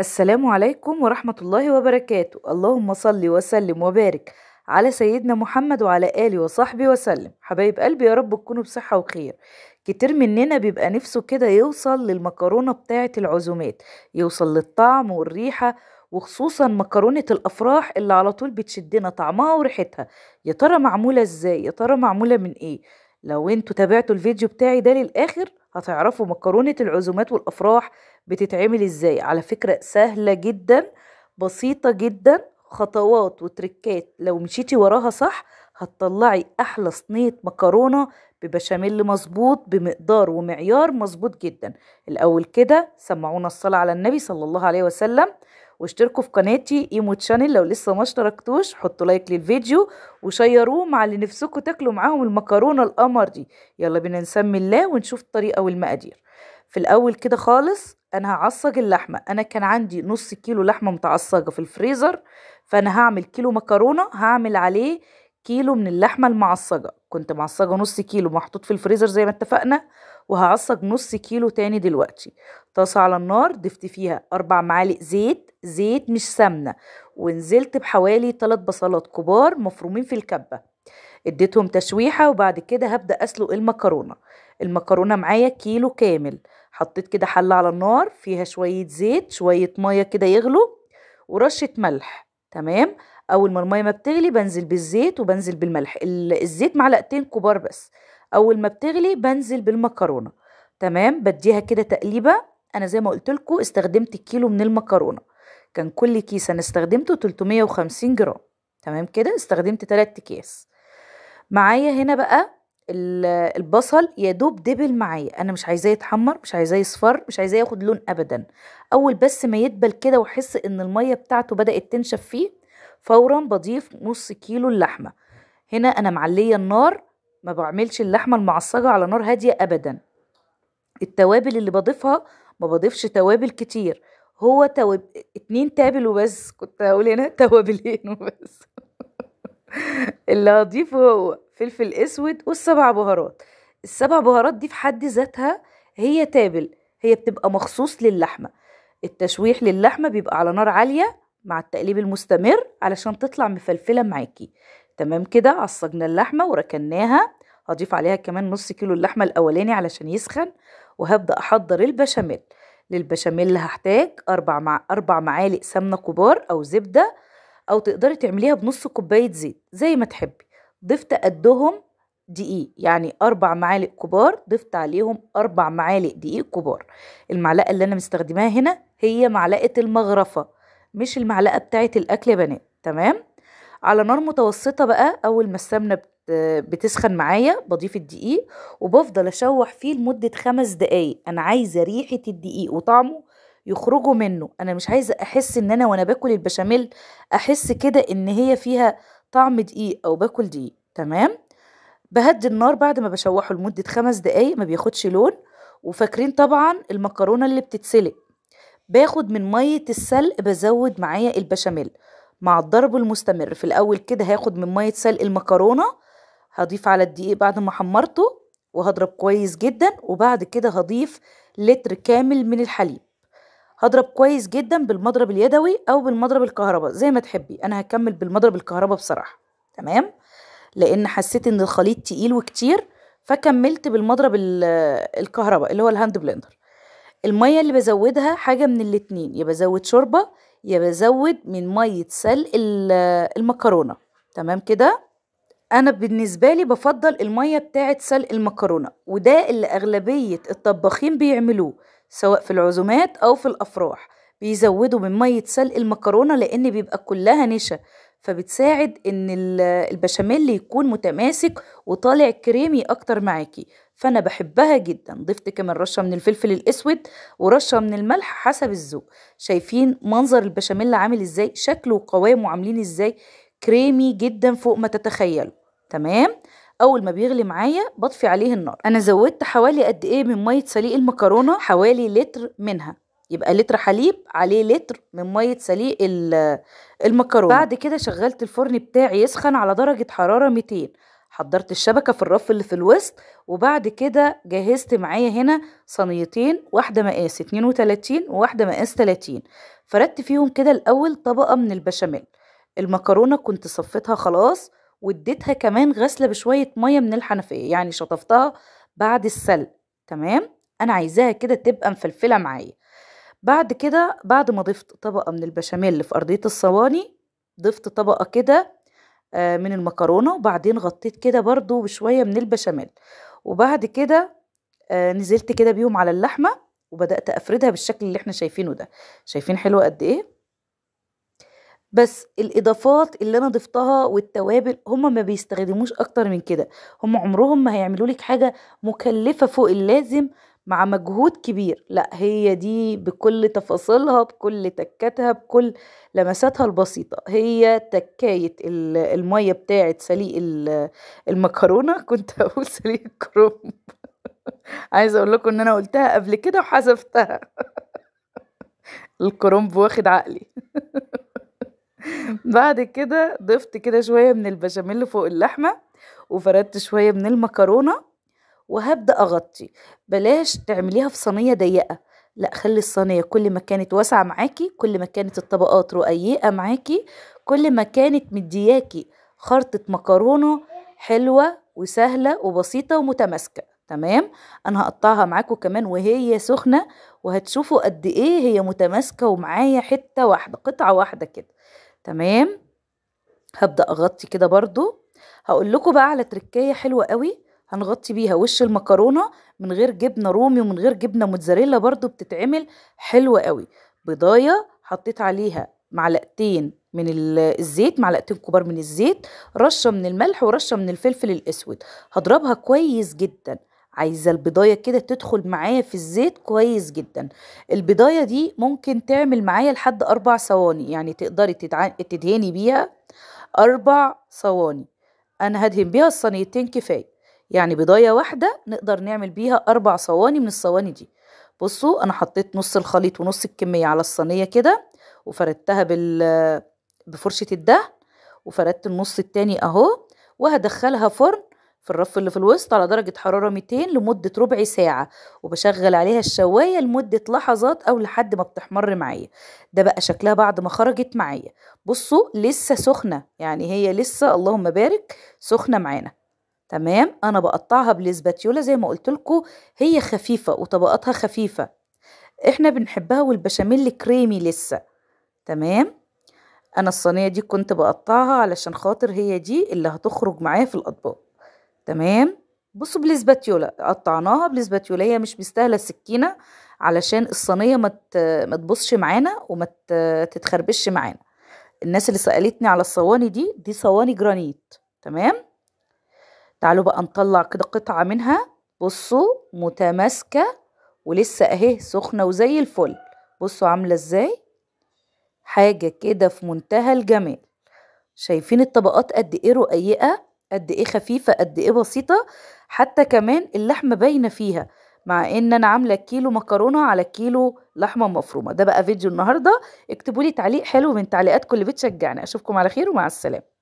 السلام عليكم ورحمة الله وبركاته اللهم صل وسلم وبارك على سيدنا محمد وعلى آله وصحبه وسلم حبايب قلبي يا رب تكونوا بصحة وخير كتير مننا بيبقى نفسه كده يوصل للمكرونة بتاعة العزومات يوصل للطعم والريحة وخصوصا مكرونة الأفراح اللي على طول بتشدنا طعمها وريحتها يا ترى معمولة ازاي يا ترى معمولة من ايه لو انتوا تابعتوا الفيديو بتاعي ده للآخر هتعرفوا مكرونة العزومات والأفراح بتتعمل ازاي على فكرة سهلة جدا بسيطة جدا خطوات وتركات لو مشيتي وراها صح هتطلعي احلى صنية مكرونة ببشاميل مظبوط بمقدار ومعيار مظبوط جدا الاول كده سمعونا الصلاة على النبي صلى الله عليه وسلم واشتركوا في قناتي ايمو تشانل لو لسه ما اشتركتوش حطوا لايك للفيديو وشيروه مع اللي نفسكم تاكلوا معاهم المكرونه القمر دي يلا بينا نسمي الله ونشوف الطريقه والمقادير في الاول كده خالص انا هعصج اللحمه انا كان عندي نص كيلو لحمه متعصجه في الفريزر فانا هعمل كيلو مكرونه هعمل عليه كيلو من اللحمه المعصجه كنت معصجه نص كيلو محطوط في الفريزر زي ما اتفقنا وهعصج نص كيلو تاني دلوقتي طاسه على النار ضفت فيها اربع معالق زيت زيت مش سمنه ونزلت بحوالي ثلاث بصلات كبار مفرومين في الكبه اديتهم تشويحه وبعد كده هبدا اسلق المكرونه المكرونه معايا كيلو كامل حطيت كده حلة على النار فيها شوية زيت شوية مية كده يغلو ورشة ملح تمام أول ما المية ما بتغلي بنزل بالزيت وبنزل بالملح الزيت معلقتين كبار بس أول ما بتغلي بنزل بالمكرونة تمام بديها كده تقليبة أنا زي ما قلت لكم استخدمت كيلو من المكرونة كان كل كيس أنا استخدمته 350 جرام تمام كده استخدمت 3 كيس معايا هنا بقى البصل يا دوب دبل معايا انا مش عايزاه يتحمر مش عايزاه يصفر مش عايزاه ياخد لون ابدا اول بس ما يدبل كده واحس ان الميه بتاعته بدات تنشف فيه فورا بضيف نص كيلو اللحمه هنا انا معليه النار ما بعملش اللحمه المعصجه على نار هاديه ابدا التوابل اللي بضيفها ما بضيفش توابل كتير هو تواب... اتنين تابل وبس كنت هقول هنا توابلين وبس اللي هضيفه هو فلفل اسود والسبع بهارات السبع بهارات دي في حد ذاتها هي تابل هي بتبقى مخصوص للحمه التشويح للحمه بيبقى على نار عاليه مع التقليب المستمر علشان تطلع مفلفله معاكي تمام كده عصجنا اللحمه وركناها هضيف عليها كمان نص كيلو اللحمه الاولاني علشان يسخن وهبدا احضر البشاميل للبشاميل هحتاج اربع مع اربع معالق سمنه كبار او زبده او تقدري تعمليها بنص كوبايه زيت زي ما تحبي ضفت قدهم دقيق يعني أربع معالق كبار ضفت عليهم أربع معالق دقيق كبار المعلقة اللي أنا مستخدماها هنا هي معلقة المغرفة مش المعلقة بتاعة الأكل يا بنات تمام على نار متوسطة بقى أول ما السمنة بتسخن معايا بضيف الدقيق وبفضل أشوح فيه لمدة خمس دقايق أنا عايزة ريحة الدقيق وطعمه يخرجوا منه أنا مش عايزة أحس إن أنا وأنا باكل البشاميل أحس كده إن هي فيها طعم دقيق أو باكل دقيق تمام بهدي النار بعد ما بشوحه لمدة خمس دقايق ما بياخدش لون وفاكرين طبعا المكرونة اللي بتتسلق باخد من مية السلق بزود معايا البشاميل مع الضرب المستمر في الأول كده هاخد من مية سلق المكرونة هضيف على الدقيق بعد ما حمرته وهضرب كويس جدا وبعد كده هضيف لتر كامل من الحليب هضرب كويس جدا بالمضرب اليدوي او بالمضرب الكهرباء زي ما تحبي انا هكمل بالمضرب الكهرباء بصراحه تمام لان حسيت ان الخليط تقيل وكتير فكملت بالمضرب الكهرباء اللي هو الهاند بلندر الميه اللي بزودها حاجه من الاتنين يا بزود شوربه يا بزود من ميه سلق المكرونه تمام كده انا بالنسبه لي بفضل الميه بتاعه سلق المكرونه وده اللي اغلبيه الطباخين بيعملوه سواء في العزومات أو في الأفراح بيزودوا من مية سلق المكرونة لأن بيبقى كلها نشا فبتساعد ان البشاميل يكون متماسك وطالع كريمي اكتر معاكي فانا بحبها جدا ضفت كمان رشه من الفلفل الاسود ورشه من الملح حسب الذوق شايفين منظر البشاميل عامل ازاي شكله وقوامه عاملين ازاي كريمي جدا فوق ما تتخيلوا تمام اول ما بيغلي معايا بطفي عليه النار انا زودت حوالي قد ايه من ميه سليق المكرونه حوالي لتر منها يبقى لتر حليب عليه لتر من ميه سليق المكرونه بعد كده شغلت الفرن بتاعي يسخن على درجه حراره 200 حضرت الشبكة في الرف اللي في الوسط وبعد كده جهزت معايا هنا صينيتين واحدة مقاس 32 وواحدة مقاس 30 فردت فيهم كده الأول طبقة من البشاميل المكرونة كنت صفيتها خلاص واديتها كمان غسله بشويه ميه من الحنفيه يعني شطفتها بعد السلق تمام انا عايزاها كده تبقى مفلفله معايا بعد كده بعد ما ضفت طبقه من البشاميل في ارضيه الصواني ضفت طبقه كده آه، من المكرونه وبعدين غطيت كده برضو بشويه من البشاميل وبعد كده آه، نزلت كده بيهم على اللحمه وبدات افردها بالشكل اللي احنا شايفينه ده شايفين حلو قد ايه بس الاضافات اللي انا ضفتها والتوابل هم ما بيستخدموش اكتر من كده هم عمرهم ما هيعملوا لك حاجه مكلفه فوق اللازم مع مجهود كبير لا هي دي بكل تفاصيلها بكل تكاتها بكل لمساتها البسيطه هي تكايه الميه بتاعه سليق المكرونه كنت اقول سليق الكرنب عايزه اقول لكم ان انا قلتها قبل كده وحذفتها الكرنب واخد عقلي بعد كده ضفت كده شوية من البشاميل فوق اللحمة وفردت شوية من المكرونة وهبدأ أغطي بلاش تعمليها في صينية ضيقة لا خلي الصينية كل ما كانت واسعة معاكي كل ما كانت الطبقات رقيقة معاكي كل ما كانت مدياكي خرطة مكرونة حلوة وسهلة وبسيطة ومتماسكة تمام انا هقطعها معاكم كمان وهي سخنة وهتشوفوا قد ايه هي متماسكة ومعايا حتة واحدة قطعة واحدة كده تمام هبدأ أغطي كده برضو هقول لكم بقى على تركاية حلوة قوي هنغطي بيها وش المكرونة من غير جبنة رومي ومن غير جبنة موتزاريلا برضو بتتعمل حلوة قوي بضاية حطيت عليها معلقتين من الزيت معلقتين كبار من الزيت رشة من الملح ورشة من الفلفل الأسود هضربها كويس جدا عايزة البضاية كده تدخل معايا في الزيت كويس جدا البضاية دي ممكن تعمل معايا لحد أربع ثواني يعني تقدري تدهني بيها أربع ثواني أنا هدهن بيها الصينيتين كفاية يعني بضاية واحدة نقدر نعمل بيها أربع ثواني من الصواني دي بصوا أنا حطيت نص الخليط ونص الكمية على الصينية كده وفردتها بال بفرشة الدهن وفردت النص التاني أهو وهدخلها فرن في الرف اللي في الوسط على درجة حرارة 200 لمدة ربع ساعة وبشغل عليها الشواية لمدة لحظات أو لحد ما بتحمر معايا ده بقى شكلها بعد ما خرجت معايا بصوا لسه سخنة يعني هي لسه اللهم بارك سخنة معانا تمام أنا بقطعها بالاسباتيولا زي ما قلت لكم هي خفيفة وطبقاتها خفيفة احنا بنحبها والبشاميل كريمي لسه تمام انا الصينيه دي كنت بقطعها علشان خاطر هي دي اللي هتخرج معايا في الاطباق تمام بصوا بالاسباتيولا قطعناها بالاسباتيولايه مش مستاهله السكينه علشان الصينيه ما ما تبصش معانا وما تتخربش معانا الناس اللي سالتني على الصواني دي دي صواني جرانيت تمام تعالوا بقى نطلع كده قطعه منها بصوا متماسكه ولسه اهي سخنه وزي الفل بصوا عامله ازاي حاجه كده في منتهى الجمال شايفين الطبقات قد ايه رقيقه قد ايه خفيفه قد ايه بسيطه حتى كمان اللحمه باينه فيها مع ان انا عامله كيلو مكرونه على كيلو لحمه مفرومه ده بقى فيديو النهارده اكتبوا لي تعليق حلو من تعليقاتكم اللي بتشجعني اشوفكم على خير ومع السلامه